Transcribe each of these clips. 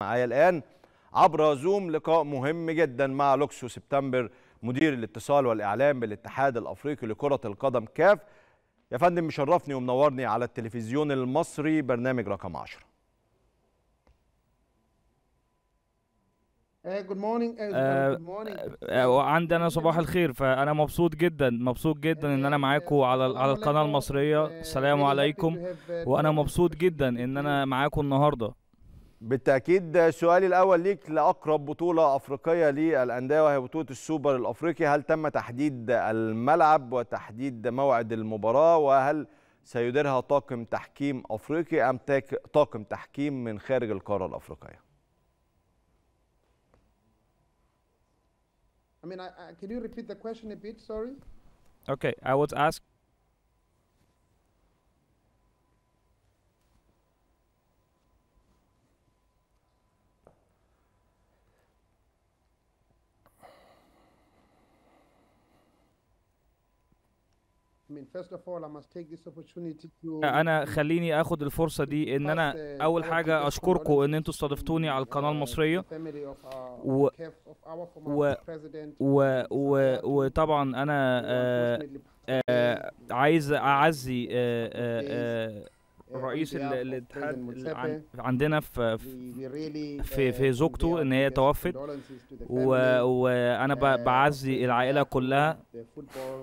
معايا الآن عبر زوم لقاء مهم جدا مع لوكسو سبتمبر مدير الاتصال والإعلام بالاتحاد الأفريقي لكرة القدم كاف يا فندم مشرفني ومنورني على التلفزيون المصري برنامج رقم 10 جود مورنينج وعندنا صباح الخير فانا مبسوط جدا مبسوط جدا ان انا معاكم على على القناه المصريه uh, السلام عليكم uh, وانا مبسوط جدا ان انا معاكم النهارده بالتاكيد سؤالي الاول ليك لاقرب بطوله افريقيه للانديه وهي بطوله السوبر الافريقي هل تم تحديد الملعب وتحديد موعد المباراه وهل سيديرها طاقم تحكيم افريقي ام طاقم تحكيم من خارج القاره الافريقيه I mean, I, I, can you repeat the question a bit? Sorry. Okay, I was asked انا خليني اخد الفرصه دي ان انا uh, اول حاجه اشكركم ان انتم استضفتوني على القناه المصريه uh, و... و... و... و... وطبعا انا آ... آ... آه، آه، عايز اعزي آ... آ... آ... آه، رئيس الاتحاد عندنا في في في آه، زوجته ان هي توفت وانا آه، بعزي العائله كلها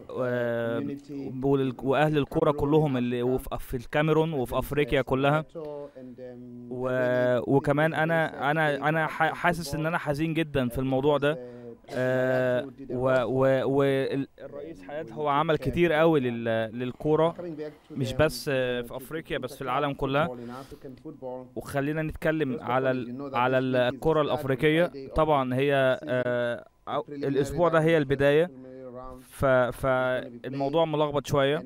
واهل الكوره كلهم اللي في الكاميرون وفي افريقيا كلها um, وكمان انا انا انا حاسس ان انا حزين جدا في الموضوع ده uh, آه والرئيس حيات هو عمل كتير قوي للكوره مش بس في افريقيا بس في العالم كلها وخلينا نتكلم على على الكره الافريقيه طبعا هي آه الاسبوع ده هي البدايه فالموضوع ملخبط شويه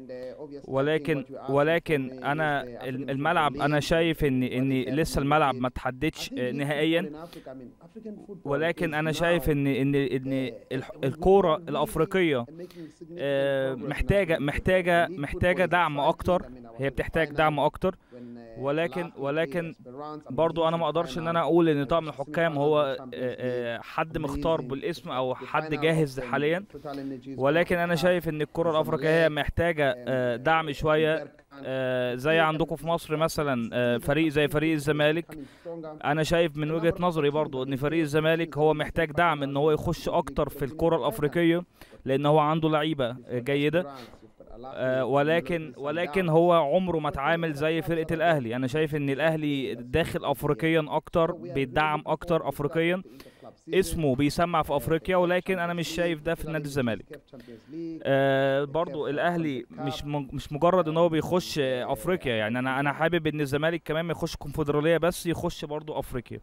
ولكن ولكن انا الملعب انا شايف ان ان لسه الملعب ما تحددش نهائيا ولكن انا شايف ان ان ان الكوره الافريقيه آه، محتاجه محتاجه محتاجه دعم اكتر هي بتحتاج دعم اكتر ولكن ولكن برضو انا ما اقدرش ان انا اقول ان طاقم الحكام هو آه، آه، حد مختار بالاسم او حد جاهز حاليا ولكن انا شايف ان الكره الافريقيه محتاجه يعني آه، دعم شويه آه، زي عندكم في مصر مثلا آه، فريق زي فريق الزمالك انا شايف من وجهه نظري برضو ان فريق الزمالك هو محتاج دعم ان هو يخش اكتر في الكره الافريقيه لان هو عنده لعيبه جيده ولكن ولكن هو عمره ما اتعامل زي فرقه الاهلي انا شايف ان الاهلي داخل افريقيا اكتر بيدعم اكتر افريقيا اسمه بيسمع في افريقيا ولكن انا مش شايف ده في نادي الزمالك آه برضو الاهلي مش مش مجرد ان هو بيخش افريقيا يعني انا انا حابب ان الزمالك كمان ما يخش كونفدراليه بس يخش برضو افريقيا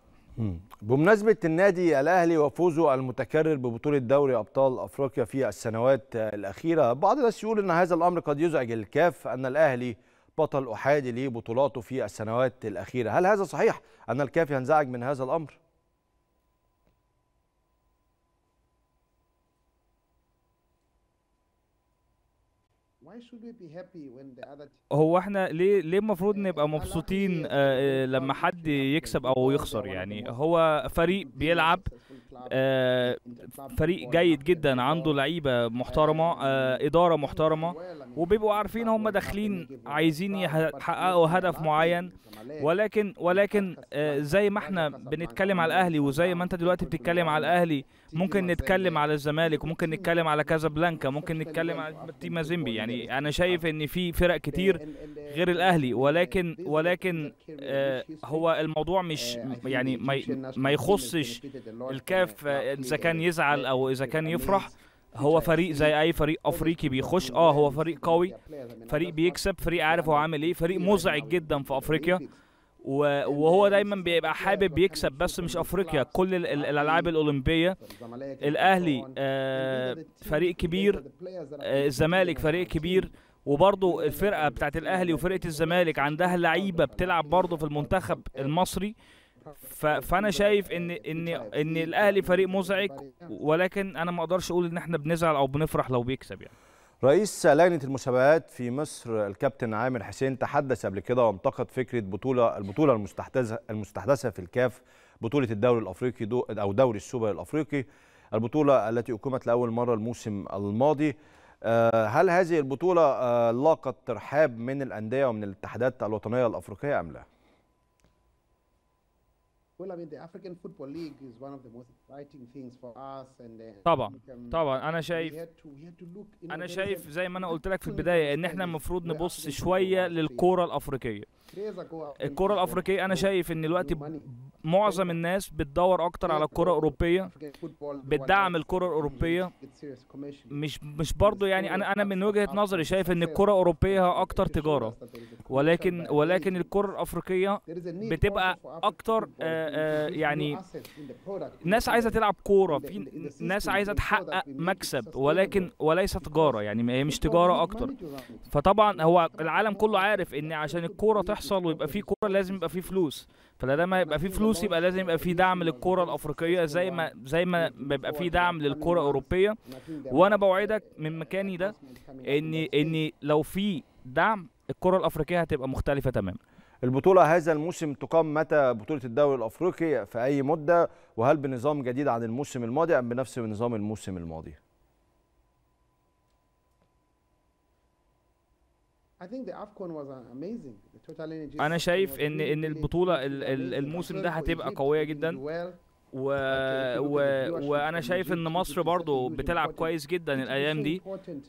بمناسبة النادي الأهلي وفوزه المتكرر ببطولة دوري أبطال أفريقيا في السنوات الأخيرة بعض الناس يقول أن هذا الأمر قد يزعج الكاف أن الأهلي بطل أحادي لبطولاته في السنوات الأخيرة هل هذا صحيح أن الكاف ينزعج من هذا الأمر؟ هو احنا ليه ليه المفروض نبقى مبسوطين آه، آه، لما حد يكسب او يخسر يعني هو فريق بيلعب آه، فريق جيد جدا عنده لعيبه محترمه اداره محترمه وبيبقوا عارفين هم داخلين عايزين يحققوا هدف معين ولكن ولكن زي ما احنا بنتكلم على الاهلي وزي ما انت دلوقتي بتتكلم على الاهلي ممكن نتكلم على الزمالك وممكن نتكلم على كازابلانكا ممكن نتكلم على تيم مازيمبي يعني آه، انا شايف ان في فرق كتير غير الاهلي ولكن ولكن آه هو الموضوع مش آه، يعني ما يخصش الكاف اذا كان يزعل او اذا كان يفرح هو فريق زي اي فريق افريقي بيخش اه هو فريق قوي فريق بيكسب فريق عارف هو عامل ايه فريق مزعج جدا في افريقيا وهو دايما بيبقى حابب يكسب بس مش افريقيا كل الالعاب الاولمبيه الاهلي آه، فريق كبير آه، الزمالك فريق كبير وبرضه الفرقه بتاعت الاهلي وفرقه الزمالك عندها لعيبه بتلعب برضه في المنتخب المصري فانا شايف ان ان ان الاهلي فريق مزعج ولكن انا ما اقدرش اقول ان احنا بنزعل او بنفرح لو بيكسب يعني رئيس لجنة المسابقات في مصر الكابتن عامر حسين تحدث قبل كده وانتقد فكرة بطولة البطولة المستحدثة المستحدثة في الكاف بطولة الدوري الأفريقي دو أو دوري السوبر الأفريقي البطولة التي أقيمت لأول مرة الموسم الماضي آه، هل هذه البطولة آه، لاقت ترحاب من الأندية ومن الاتحادات الوطنية الأفريقية أم لا؟ Well, I mean, the African Football League is one of the most exciting things for us and uh, طبعا طبعا انا شايف انا شايف زي ما انا قلت لك في البدايه ان احنا المفروض نبص شويه للكوره الافريقيه الكره الافريقيه انا شايف ان دلوقتي معظم الناس بتدور اكتر على الكره الاوروبيه بتدعم الكره الاوروبيه مش مش برضه يعني انا انا من وجهه نظري شايف ان الكره الاوروبيه اكتر تجاره ولكن ولكن الكره الافريقيه بتبقى اكتر آه، آه، يعني ناس عايزه تلعب كوره في ناس عايزه تحقق مكسب ولكن وليس تجاره يعني هي مش تجاره اكتر فطبعا هو العالم كله عارف ان عشان الكوره تحصل يحصل ويبقى في كوره لازم يبقى في فلوس فلما يبقى في فلوس يبقى لازم يبقى في دعم للكوره الافريقيه زي ما زي ما بيبقى في دعم للكوره الاوروبيه وانا بوعدك من مكاني ده ان ان لو في دعم الكره الافريقيه هتبقى مختلفه تماما البطولة هذا الموسم تقام متى بطولة الدوري الأفريقي في أي مدة وهل بنظام جديد عن الموسم الماضي أم بنفس نظام الموسم الماضي؟ Uh, انا شايف ان ان البطوله الموسم ده هتبقى قويه جدا و... و... وانا شايف ان مصر برضو بتلعب كويس جدا الايام دي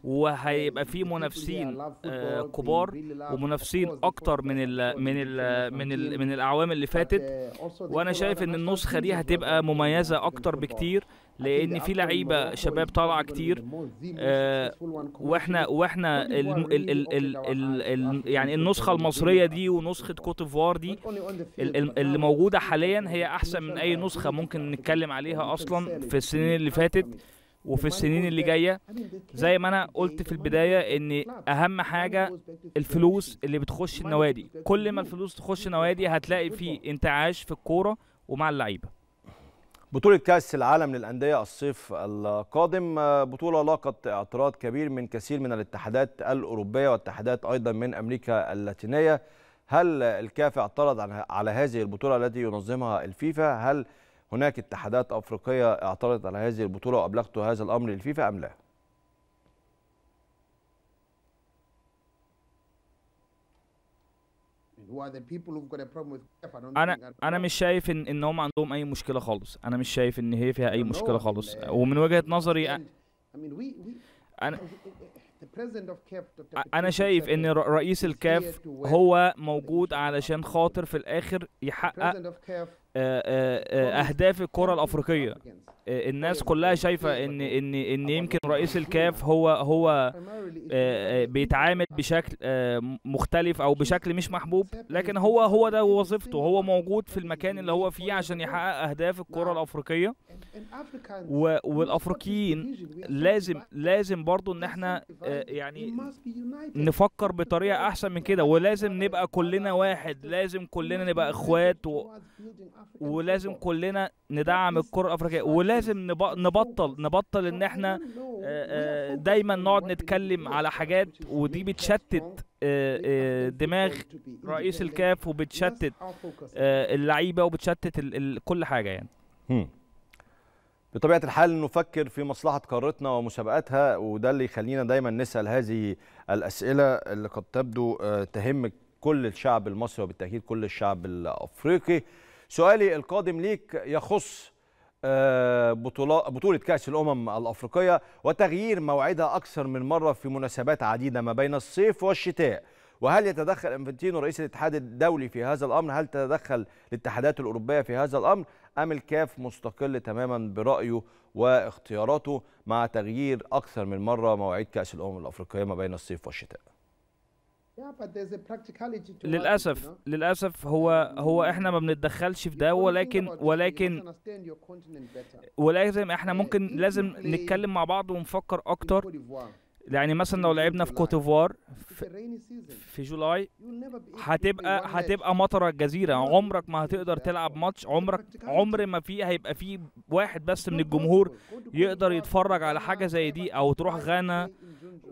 وهيبقى في منافسين آه، كبار ومنافسين اكتر من ال... من ال... من ال... من الاعوام اللي فاتت uh, وانا شايف ان النسخه دي هتبقى مميزه اكتر بكتير لان في لعيبه شباب طالعه كتير آه واحنا واحنا الـ الـ الـ الـ الـ الـ يعني النسخه المصريه دي ونسخه كوت ديفوار دي اللي موجوده حاليا هي احسن من اي نسخه ممكن نتكلم عليها اصلا في السنين اللي فاتت وفي السنين اللي جايه زي ما انا قلت في البدايه ان اهم حاجه الفلوس اللي بتخش النوادي كل ما الفلوس تخش نوادي هتلاقي في انتعاش في الكوره ومع اللعيبه بطولة كأس العالم للأندية الصيف القادم آه، بطولة لاقت اعتراض كبير من كثير من الاتحادات الأوروبية واتحادات أيضا من أمريكا اللاتينية هل الكاف اعترض على هذه البطولة التي ينظمها الفيفا هل هناك اتحادات أفريقية اعترضت على هذه البطولة وأبلغت هذا الأمر للفيفا أم لا؟ انا انا مش شايف ان ان هم عندهم اي مشكله خالص انا مش شايف ان هي فيها اي مشكله خالص ومن وجهه نظري انا انا شايف ان رئيس الكاف هو موجود علشان خاطر في الاخر يحقق آه، آه، آه، اهداف الكره الافريقيه الناس طيب، كلها طيب، شايفه طيب، ان ان ان يمكن رئيس الكاف هو هو إيه؟ يعني بيتعامل بشكل مختلف او بشكل مش محبوب لكن هو هو ده وظيفته هو موجود في المكان اللي هو فيه عشان يحقق اهداف الكره الافريقيه والافريقيين لازم لازم برضو ان احنا يعني نفكر بطريقه احسن من كده ولازم نبقى كلنا واحد لازم كلنا نبقى اخوات و ولازم كلنا ندعم الكره الافريقيه ولازم نبطل نبطل ان احنا آه، آه، دايما نقعد نتكلم على حاجات ودي بتشتت دماغ رئيس الكاف وبتشتت آه، اللعيبه وبتشتت كل حاجه يعني بطبيعه الحال نفكر في مصلحه قارتنا ومسابقاتها وده اللي يخلينا دايما نسال هذه الاسئله اللي قد تبدو تهم كل الشعب المصري وبالتاكيد كل الشعب الافريقي سؤالي القادم ليك يخص آه، بطولة كأس الأمم الأفريقية وتغيير موعدها أكثر من مرة في مناسبات عديدة ما بين الصيف والشتاء وهل يتدخل انفنتينو رئيس الاتحاد الدولي في هذا الأمر هل تتدخل الاتحادات الأوروبية في هذا الأمر أم الكاف مستقل تماما برأيه واختياراته مع تغيير أكثر من مرة مواعيد كأس الأمم الأفريقية ما بين الصيف والشتاء للاسف للاسف هو هو احنا ما بنتدخلش في ده ولكن ولكن ولازم احنا uh, ممكن لازم نتكلم مع بعض ونفكر اكتر يعني مثلا لو لعبنا في كوتيفوار في, جولاي هتبقى هتبقى مطره الجزيره عمرك ما هتقدر تلعب ماتش عمرك عمر ما في هيبقى في واحد بس من الجمهور يقدر يتفرج على حاجه زي دي او تروح غانا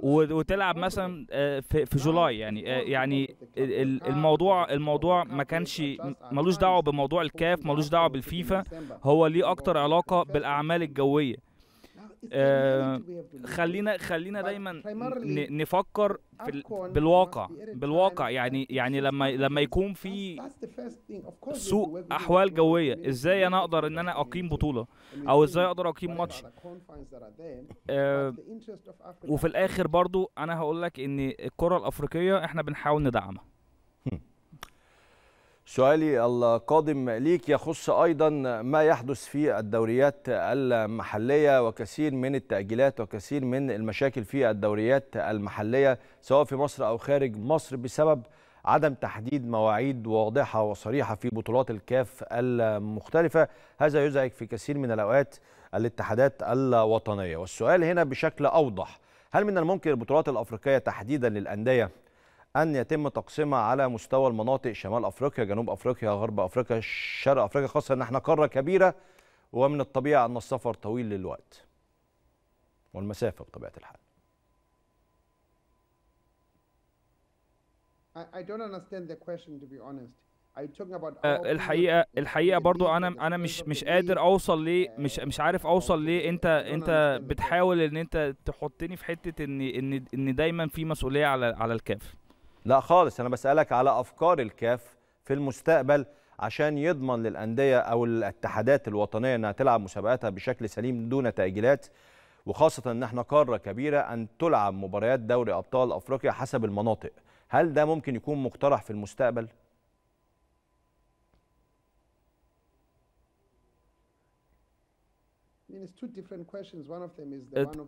وتلعب مثلا في جولاي يعني يعني الموضوع الموضوع ما كانش ملوش دعوه بموضوع الكاف ملوش دعوه بالفيفا هو ليه اكتر علاقه بالاعمال الجويه آه، خلينا خلينا دايما نفكر في بالواقع بالواقع يعني يعني لما لما يكون في سوء احوال جويه ازاي انا اقدر ان انا اقيم بطوله او ازاي اقدر اقيم ماتش آه، وفي الاخر برضو انا هقول لك ان الكره الافريقيه احنا بنحاول ندعمها سؤالي القادم ليك يخص ايضا ما يحدث في الدوريات المحليه وكثير من التاجيلات وكثير من المشاكل في الدوريات المحليه سواء في مصر او خارج مصر بسبب عدم تحديد مواعيد واضحه وصريحه في بطولات الكاف المختلفه هذا يزعج في كثير من الاوقات الاتحادات الوطنيه والسؤال هنا بشكل اوضح هل من الممكن البطولات الافريقيه تحديدا للانديه أن يتم تقسيمها على مستوى المناطق شمال أفريقيا جنوب أفريقيا غرب أفريقيا شرق أفريقيا خاصة أن احنا قارة كبيرة ومن الطبيعي أن السفر طويل للوقت والمسافة بطبيعة الحال I don't understand the question to be honest. آه، الحقيقه الحقيقه برضو انا انا مش مش قادر اوصل ليه مش مش عارف اوصل ليه انت انت بتحاول ان انت تحطني في حته ان ان ان دايما في مسؤوليه على على الكاف لا خالص انا بسالك على افكار الكاف في المستقبل عشان يضمن للانديه او الاتحادات الوطنيه انها تلعب مسابقاتها بشكل سليم دون تاجيلات وخاصه ان احنا قاره كبيره ان تلعب مباريات دوري ابطال افريقيا حسب المناطق هل ده ممكن يكون مقترح في المستقبل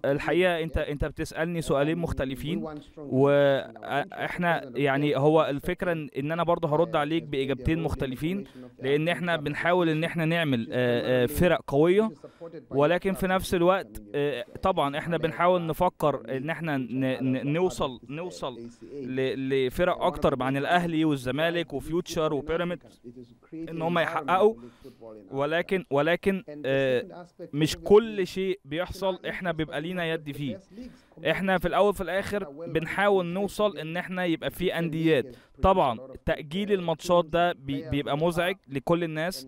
الحقيقه انت انت بتسالني سؤالين مختلفين واحنا يعني هو الفكره ان انا برضه هرد عليك باجابتين مختلفين لان احنا بنحاول ان احنا نعمل آه، آه، فرق قويه ولكن في نفس الوقت آه، طبعا احنا بنحاول نفكر ان احنا نوصل نوصل لفرق اكتر عن الاهلي والزمالك وفيوتشر وبيراميدز ان هم يحققوا ولكن ولكن مش كل شيء بيحصل احنا بيبقى لينا يد فيه احنا في الاول في الاخر بنحاول نوصل ان احنا يبقى في انديات طبعا تاجيل الماتشات ده بيبقى مزعج لكل الناس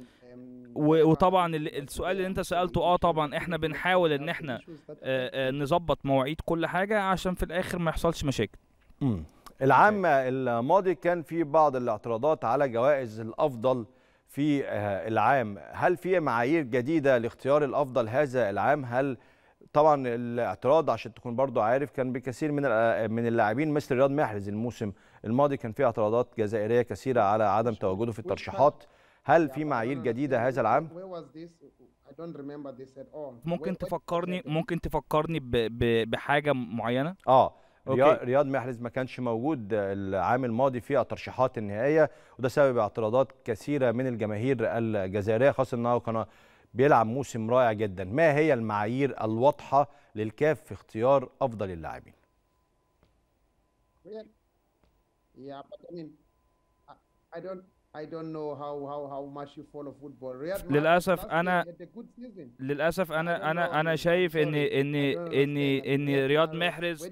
وطبعا السؤال اللي انت سالته اه طبعا احنا بنحاول ان احنا آه، آه، نظبط مواعيد كل حاجه عشان في الاخر ما يحصلش مشاكل العام الماضي كان في بعض الاعتراضات على جوائز الافضل في آه، العام هل في معايير جديده لاختيار الافضل هذا العام هل طبعا الاعتراض عشان تكون برضو عارف كان بكثير من آه، من اللاعبين مثل رياض محرز الموسم الماضي كان في اعتراضات جزائريه كثيره على عدم تواجده في الترشيحات هل في معايير جديده هذا العام ممكن تفكرني ممكن تفكرني بحاجه معينه اه أوكي. رياض محرز ما كانش موجود العام الماضي في الترشيحات النهائيه وده سبب اعتراضات كثيره من الجماهير الجزائريه خاصه انه كان بيلعب موسم رائع جدا ما هي المعايير الواضحه للكاف في اختيار افضل اللاعبين I don't للاسف انا للاسف انا انا انا شايف ان ان ان ان رياض محرز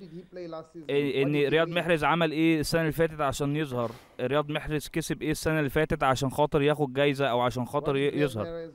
ان رياض محرز عمل ايه السنه اللي فاتت عشان يظهر رياض محرز كسب ايه السنه اللي فاتت عشان خاطر ياخد جايزه او عشان خاطر يظهر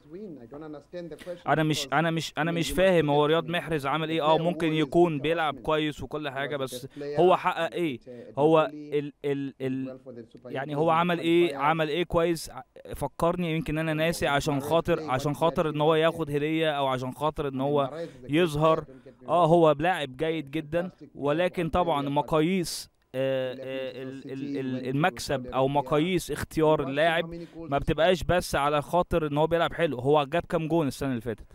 انا مش انا مش انا مش فاهم هو رياض محرز عمل ايه اه ممكن يكون بيلعب كويس وكل حاجه بس هو حقق ايه هو ال ال ال يعني هو إيه؟ عمل ايه عمل ايه ايه كويس فكرني يمكن انا أيوة، ناسي عشان خاطر إيه عشان خاطر ان هو ياخد هديه او عشان خاطر ان هو يظهر اه هو لاعب جيد جدا ولكن طبعا مقاييس آه، آه، المكسب او مقاييس اختيار اللاعب ما بتبقاش بس على خاطر ان هو بيلعب حلو هو جاب كام جون السنه اللي فاتت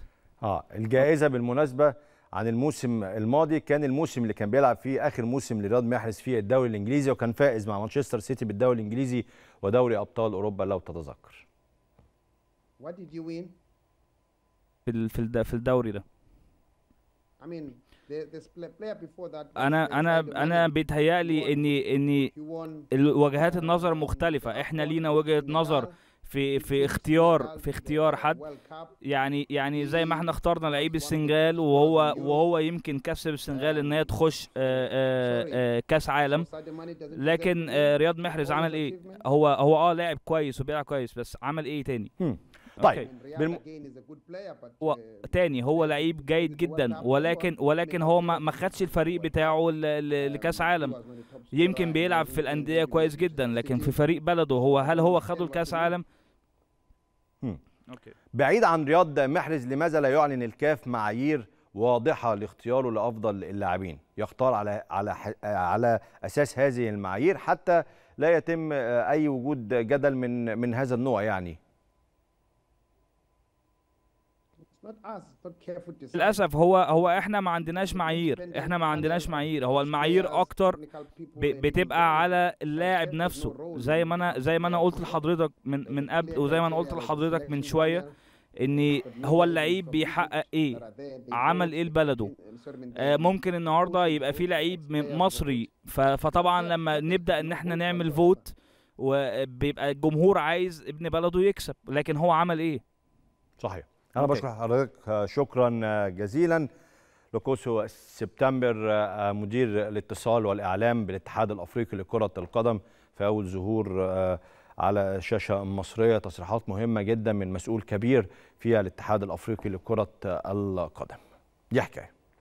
اه الجائزه بالمناسبه عن الموسم الماضي كان الموسم اللي كان بيلعب فيه اخر موسم لرياض محرز فيه الدوري الانجليزي وكان فائز مع مانشستر سيتي بالدوري الانجليزي ودوري ابطال اوروبا لو تتذكر. في في الدوري ده. انا انا انا بيتهيألي ان ان وجهات النظر مختلفه احنا لينا وجهه نظر في في اختيار في اختيار حد يعني يعني زي ما احنا اخترنا لعيب السنغال وهو وهو يمكن كسب السنغال ان هي تخش آه، آه، آه، كاس عالم لكن رياض محرز عمل ايه هو هو اه لاعب كويس وبيلعب كويس بس عمل ايه تاني طيب بالم... آه، تاني هو لعيب جيد جدا ولكن ولكن هو ما, ما خدش الفريق بتاعه آه، لكاس عالم يمكن بيلعب في الانديه كويس جدا لكن في فريق بلده هو هل هو خده الكاس عالم؟ بعيد عن رياض محرز لماذا لا يعلن الكاف معايير واضحه لاختياره لافضل اللاعبين يختار على على آه، على اساس هذه المعايير حتى لا يتم اي وجود جدل من من هذا النوع يعني للاسف هو هو احنا ما عندناش معايير احنا ما عندناش معايير هو المعايير اكتر بتبقى على اللاعب نفسه زي ما انا زي ما انا قلت لحضرتك من من قبل وزي ما انا قلت لحضرتك من شويه ان هو اللعيب بيحقق ايه عمل ايه لبلده آه ممكن النهارده يبقى في لعيب مصري فطبعا لما نبدا ان احنا نعمل فوت وبيبقى الجمهور عايز ابن بلده يكسب لكن هو عمل ايه صحيح انا بشكر حضرتك شكرا جزيلا لكوسو سبتمبر مدير الاتصال والاعلام بالاتحاد الافريقي لكره القدم في اول ظهور على الشاشه المصريه تصريحات مهمه جدا من مسؤول كبير في الاتحاد الافريقي لكره القدم دي حكايه